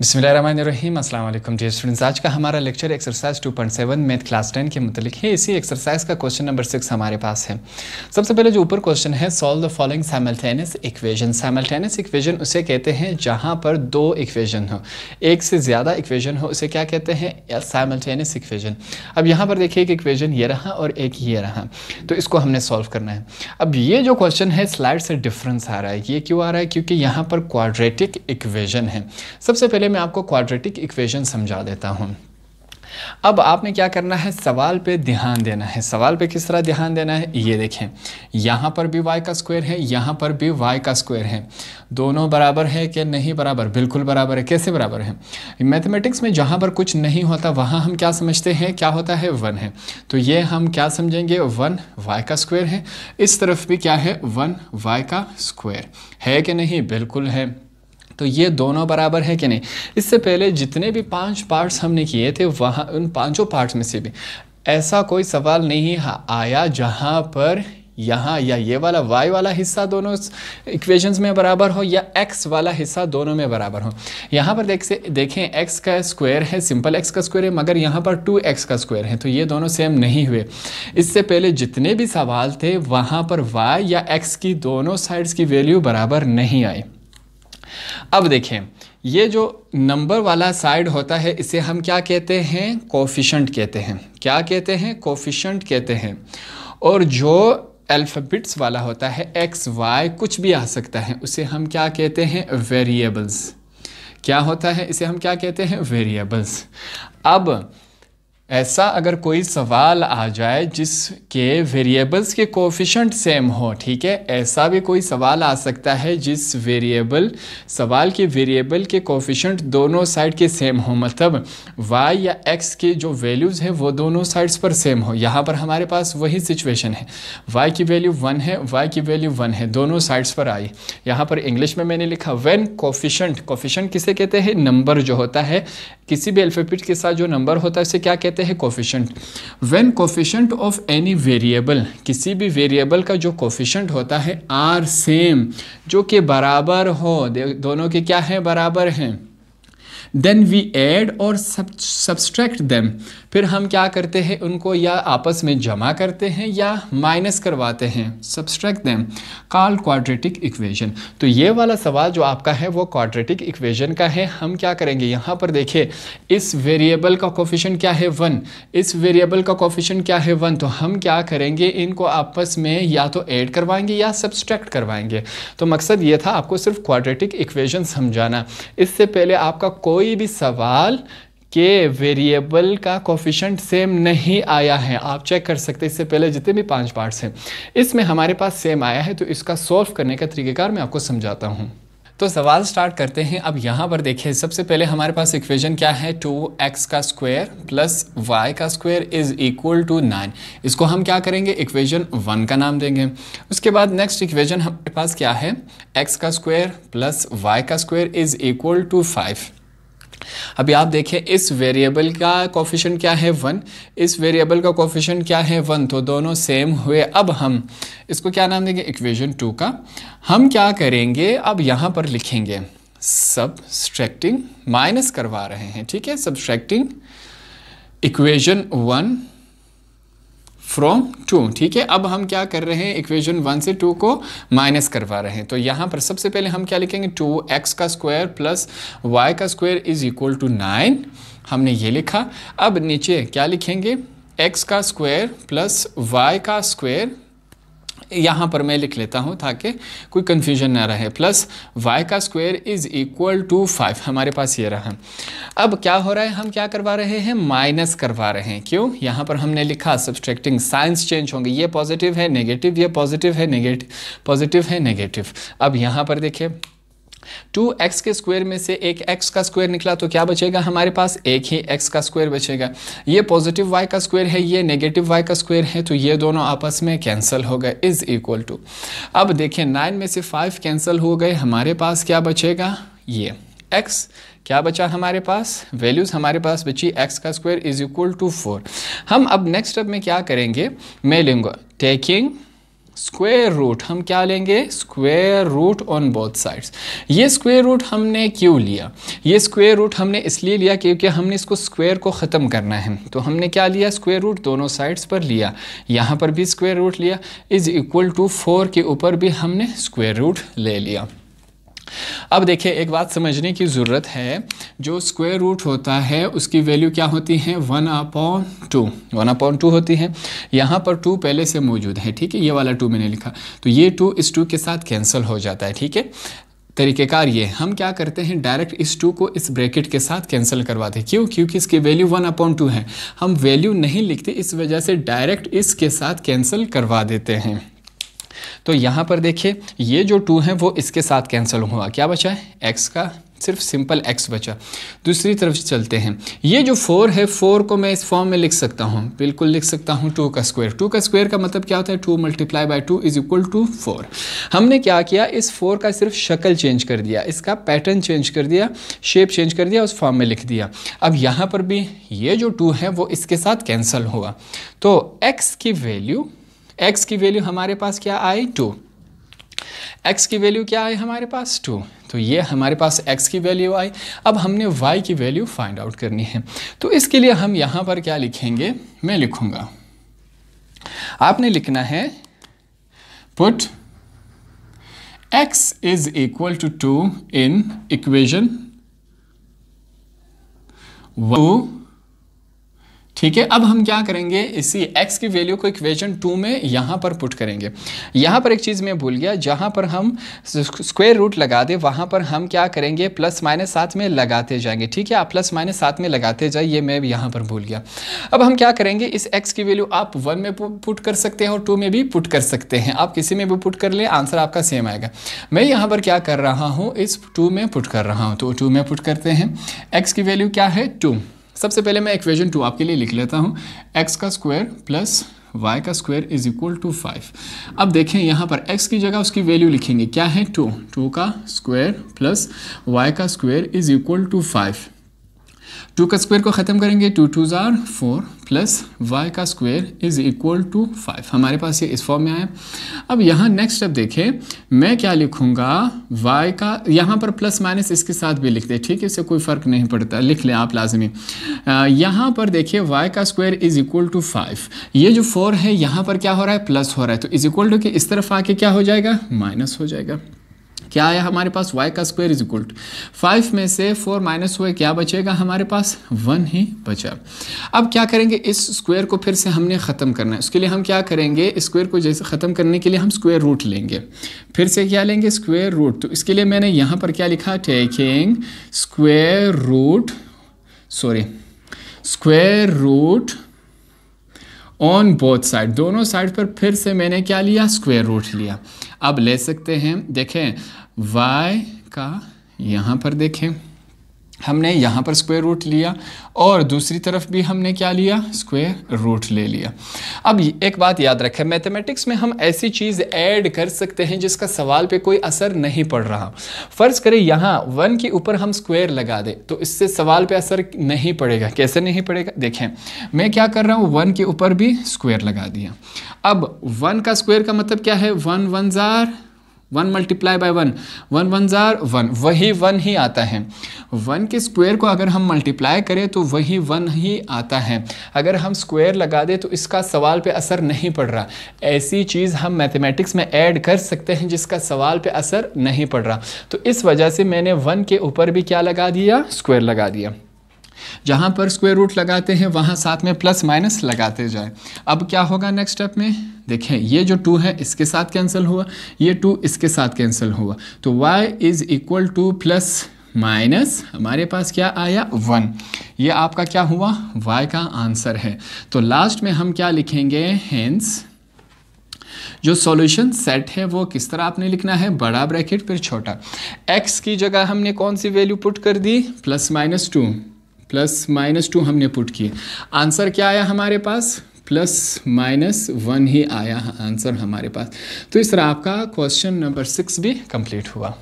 बसमीम अल्लाम dear students आज का हमारा लेक्चर एक्सरसाइज 2.7 मैथ क्लास 10 के मतलब है इसी एक्सरसाइज का क्वेश्चन नंबर सिक्स हमारे पास है सबसे पहले जो ऊपर क्वेश्चन है solve the following simultaneous equation simultaneous equation उसे कहते हैं जहां पर दो इक्वेशन हो एक से ज़्यादा इक्वेशन हो उसे क्या कहते हैं सैमल्टेनियस इक्वेशन अब यहाँ पर देखिए एक इक्वेशन ये रहा और एक ये रहा तो इसको हमने सॉल्व करना है अब ये जो क्वेश्चन है स्लाइड से डिफरेंस आ रहा है ये क्यों आ रहा है क्योंकि यहाँ पर क्वाड्रेटिक इक्वेशन है सबसे पहले पहले मैं आपको क्वाड्रेटिक इक्वेशन समझा देता हूँ अब आपने क्या करना है सवाल पे ध्यान देना है सवाल पे किस तरह ध्यान देना है ये देखें यहाँ पर भी y का स्क्वायर है यहाँ पर भी y का स्क्वायर है दोनों बराबर है कि नहीं बराबर बिल्कुल बराबर है कैसे बराबर है मैथमेटिक्स में जहाँ पर कुछ नहीं होता वहाँ हम क्या समझते हैं क्या होता है वन है तो ये हम क्या समझेंगे वन वाई का स्क्वायर है इस तरफ भी क्या है वन वाई का स्क्वायर है कि नहीं बिल्कुल है तो ये दोनों बराबर है कि नहीं इससे पहले जितने भी पांच पार्ट्स हमने किए थे वहाँ उन पांचों पार्ट्स में से भी ऐसा कोई सवाल नहीं हाँ, आया जहाँ पर यहाँ या ये वाला y वाला हिस्सा दोनों इक्वेशंस में बराबर हो या x वाला हिस्सा दोनों में बराबर हो यहाँ पर देख से देखें x का स्क्वायर है सिंपल x का स्क्वायर है मगर यहाँ पर टू एक्स का स्क्वायर है तो ये दोनों सेम नहीं हुए इससे पहले जितने भी सवाल थे वहाँ पर y या x की दोनों साइड्स की वैल्यू बराबर नहीं आई अब देखें ये जो नंबर वाला साइड होता है इसे हम क्या कहते हैं कोफिशंट कहते हैं क्या कहते हैं कोफिशंट कहते हैं और जो अल्फ़ाबिट्स वाला होता है एक्स वाई कुछ भी आ सकता है उसे हम क्या कहते हैं वेरिएबल्स क्या होता है इसे हम क्या कहते हैं वेरिएबल्स अब ऐसा अगर कोई सवाल आ जाए जिसके वेरिएबल्स के कोफिशंट सेम हो ठीक है ऐसा भी कोई सवाल आ सकता है जिस वेरिएबल सवाल के वेरिएबल के कोफिशंट दोनों साइड के सेम हो मतलब y या x के जो वैल्यूज़ है वो दोनों साइड्स पर सेम हो यहाँ पर हमारे पास वही सिचुएशन है y की वैल्यू वन है y की वैल्यू वन है दोनों साइड्स पर आई यहाँ पर इंग्लिश में मैंने लिखा वेन कोफिशंट कोफिशंट किसे कहते हैं नंबर जो होता है किसी भी अल्फ़ेबेट के साथ जो नंबर होता है उसे क्या कहते हैं कहते हैं coefficient when coefficient of any variable किसी भी वेरिएबल का जो कोफिशेंट होता है आर सेम जो कि बराबर हो दोनों के क्या है बराबर हैं देन वी एड और सब्सट्रैक्ट देम फिर हम क्या करते हैं उनको या आपस में जमा करते हैं या माइनस करवाते हैं सब्सट्रैक्ट दें काल क्वाड्रेटिक इक्वेशन तो ये वाला सवाल जो आपका है वो क्वाड्रेटिक इक्वेशन का है हम क्या करेंगे यहाँ पर देखिए इस वेरिएबल का कोफिशन क्या है वन इस वेरिएबल का कोफिशन क्या है वन तो हम क्या करेंगे इनको आपस में या तो ऐड करवाएंगे या सब्सट्रैक्ट करवाएंगे तो मकसद ये था आपको सिर्फ क्वाड्रेटिक इक्वेशन समझाना इससे पहले आपका कोई भी सवाल के वेरिएबल का कोफिशेंट सेम नहीं आया है आप चेक कर सकते इससे पहले जितने भी पांच पार्ट्स हैं इसमें हमारे पास सेम आया है तो इसका सॉल्व करने का तरीकेकार मैं आपको समझाता हूँ तो सवाल स्टार्ट करते हैं अब यहाँ पर देखिए सबसे पहले हमारे पास इक्वेशन क्या है टू एक्स का स्क्वायर प्लस वाई का square is equal to nine इसको हम क्या करेंगे इक्वेशन वन का नाम देंगे उसके बाद नेक्स्ट इक्वेशन हमारे पास क्या है एक्स का स्क्वायर प्लस वाई का square is equal to five अभी आप देखें इस वेरिएबल का कॉफिशन क्या है वन इस वेरिएबल का कॉफिशन क्या है वन तो दोनों सेम हुए अब हम इसको क्या नाम देंगे इक्वेशन टू का हम क्या करेंगे अब यहाँ पर लिखेंगे सब्सट्रैक्टिंग माइनस करवा रहे हैं ठीक है subtracting equation one from two ठीक है अब हम क्या कर रहे हैं इक्वेशन वन से टू को माइनस करवा रहे हैं तो यहाँ पर सबसे पहले हम क्या लिखेंगे टू एक्स का स्क्वायर प्लस वाई का square is equal to nine हमने ये लिखा अब नीचे क्या लिखेंगे एक्स का स्क्वायर प्लस वाई का स्क्वायर यहाँ पर मैं लिख लेता हूँ ताकि कोई कन्फ्यूजन ना रहे प्लस वाई का square is equal to five हमारे पास ये रहा अब क्या हो रहा है हम क्या करवा रहे हैं माइनस करवा रहे हैं क्यों यहाँ पर हमने लिखा सब्सट्रैक्टिंग साइंस चेंज होंगे ये पॉजिटिव है नेगेटिव ये पॉजिटिव है नेगेटिव पॉजिटिव है नेगेटिव अब यहाँ पर देखिए टू एक्स के स्क्वायर में से एक एक्स का स्क्वायर निकला तो क्या बचेगा हमारे पास एक ही एक्स का स्क्वायर बचेगा ये पॉजिटिव वाई का स्क्वायर है ये नेगेटिव वाई का स्क्वायर है तो ये दोनों आपस में कैंसिल हो गए इज इक्वल टू अब देखिए नाइन में से फाइव कैंसिल हो गए हमारे पास क्या बचेगा ये एक्स क्या बचा हमारे पास वैल्यूज़ हमारे पास बची एक्स का square is equal to four हम अब नेक्स्ट स्टेप में क्या करेंगे मैं लूंगा टेकिंग स्क्वेयर रूट हम क्या लेंगे square root on both sides ये स्क्वेयर रूट हमने क्यों लिया ये स्क्वेयर रूट हमने इसलिए लिया क्योंकि हमने इसको स्क्वेयर को ख़त्म करना है तो हमने क्या लिया स्क्वेयर रूट दोनों साइड्स पर लिया यहाँ पर भी स्क्वेयर रूट लिया इज़ इक्वल टू फोर के ऊपर भी हमने स्क्वेयर रूट ले लिया अब देखिए एक बात समझने की ज़रूरत है जो स्क्वायर रूट होता है उसकी वैल्यू क्या होती है one upon two one upon two होती है यहाँ पर टू पहले से मौजूद है ठीक है ये वाला टू मैंने लिखा तो ये टू इस टू के साथ कैंसिल हो जाता है ठीक है तरीक़ेकार ये हम क्या करते हैं डायरेक्ट इस टू को इस ब्रैकेट के साथ कैंसिल करवाते हैं क्यों क्योंकि इसकी वैल्यू वन अपॉइंट टू है हम वैल्यू नहीं लिखते इस वजह से डायरेक्ट इसके साथ कैंसिल करवा देते हैं तो यहाँ पर देखिए ये जो टू है वो इसके साथ कैंसिल हुआ क्या बचा है एक्स का सिर्फ सिंपल एक्स बचा दूसरी तरफ चलते हैं ये जो फोर है फोर को मैं इस फॉर्म में लिख सकता हूँ बिल्कुल लिख सकता हूँ टू का स्क्वायर टू का स्क्वायर का मतलब क्या होता है two multiply by two is equal to four हमने क्या किया इस फोर का सिर्फ शक्ल चेंज कर दिया इसका पैटर्न चेंज कर दिया शेप चेंज कर दिया उस फॉर्म में लिख दिया अब यहाँ पर भी ये जो टू है वो इसके साथ कैंसल हुआ तो एक्स की वैल्यू एक्स की वैल्यू हमारे पास क्या आई टू एक्स की वैल्यू क्या आई हमारे पास टू तो ये हमारे पास एक्स की वैल्यू आई अब हमने वाई की वैल्यू फाइंड आउट करनी है तो इसके लिए हम यहाँ पर क्या लिखेंगे मैं लिखूँगा आपने लिखना है put x is equal to 2 in equation 2 ठीक है अब हम क्या करेंगे इसी x की वैल्यू को इक्वेशन टू में यहाँ पर पुट करेंगे यहाँ पर एक चीज़ मैं भूल गया जहाँ पर हम स्क्वेयर रूट लगा दें वहाँ पर हम क्या करेंगे प्लस माइनस साथ में लगाते जाएंगे ठीक है आप प्लस माइनस साथ में लगाते जाए ये मैं यहाँ पर भूल गया अब हम क्या करेंगे इस एक्स की वैल्यू आप वन में पुट कर सकते हैं और टू में भी पुट कर सकते हैं आप किसी में भी पुट कर लें आंसर आपका सेम आएगा मैं यहाँ पर क्या कर रहा हूँ इस टू में पुट कर रहा हूँ तो टू में पुट करते हैं एक्स की वैल्यू क्या है टू सबसे पहले मैं इक्वेशन टू आपके लिए लिख लेता हूँ एक्स का स्क्वायर प्लस y का square is equal to five अब देखें यहाँ पर x की जगह उसकी वैल्यू लिखेंगे क्या है टू टू का स्क्वायर प्लस y का square is equal to five two का स्क्वायर को ख़त्म करेंगे टू टू ज़ार फोर प्लस वाई का square is equal to five हमारे पास ये इस फॉर्म में आया अब यहाँ नेक्स्ट स्टेप देखें मैं क्या लिखूँगा वाई का यहाँ पर प्लस माइनस इसके साथ भी लिख दे ठीक है इससे कोई फ़र्क नहीं पड़ता लिख लें आप लाजमी यहाँ पर देखिए वाई का square is equal to five ये जो फोर है यहाँ पर क्या हो रहा है प्लस हो रहा है तो इज इक्वल टू कि इस तरफ आके क्या हो जाएगा माइनस हो जाएगा क्या आया हमारे पास y का square is equal to five में से फोर माइनस हुए क्या बचेगा हमारे पास वन ही बचा अब क्या करेंगे इस स्क्वायर को फिर से हमने ख़त्म करना है उसके लिए हम क्या करेंगे स्क्वायर को जैसे ख़त्म करने के लिए हम स्क्वायर रूट लेंगे फिर से क्या लेंगे स्क्वायर रूट तो इसके लिए मैंने यहाँ पर क्या लिखा taking square root sorry square root on both side दोनों साइड पर फिर से मैंने क्या लिया स्क्वायर रूट लिया अब ले सकते हैं देखें y का यहाँ पर देखें हमने यहाँ पर स्क्वायर रूट लिया और दूसरी तरफ भी हमने क्या लिया स्क्वायर रूट ले लिया अब एक बात याद रखें मैथमेटिक्स में हम ऐसी चीज़ ऐड कर सकते हैं जिसका सवाल पे कोई असर नहीं पड़ रहा फ़र्ज़ करें यहाँ वन के ऊपर हम स्क्वायर लगा दें तो इससे सवाल पे असर नहीं पड़ेगा कैसे नहीं पड़ेगा देखें मैं क्या कर रहा हूँ वन के ऊपर भी स्क्वेयर लगा दिया अब वन का स्क्वेयर का मतलब क्या है वन वन ज़ार one multiply by one one one ज़ार वन वही वन ही आता है वन के स्क्वायर को अगर हम मल्टीप्लाई करें तो वही वन ही आता है अगर हम स्क्वायर लगा दें तो इसका सवाल पे असर नहीं पड़ रहा ऐसी चीज़ हम मैथमेटिक्स में ऐड कर सकते हैं जिसका सवाल पे असर नहीं पड़ रहा तो इस वजह से मैंने वन के ऊपर भी क्या लगा दिया स्क्वायर लगा दिया जहाँ पर स्क्वेयर रूट लगाते हैं वहाँ साथ में प्लस माइनस लगाते जाए अब क्या होगा नेक्स्ट स्टेप में देखें ये जो टू है इसके साथ कैंसिल हुआ ये टू इसके साथ कैंसिल हुआ तो y is equal to plus minus हमारे पास क्या आया वन ये आपका क्या हुआ वाई का आंसर है तो लास्ट में हम क्या लिखेंगे हेंस जो सॉल्यूशन सेट है वो किस तरह आपने लिखना है बड़ा ब्रैकेट फिर छोटा एक्स की जगह हमने कौन सी वैल्यू पुट कर दी plus minus two plus minus two हमने पुट किए आंसर क्या आया हमारे पास प्लस माइनस वन ही आया आंसर हमारे पास तो इस तरह आपका क्वेश्चन नंबर सिक्स भी कंप्लीट हुआ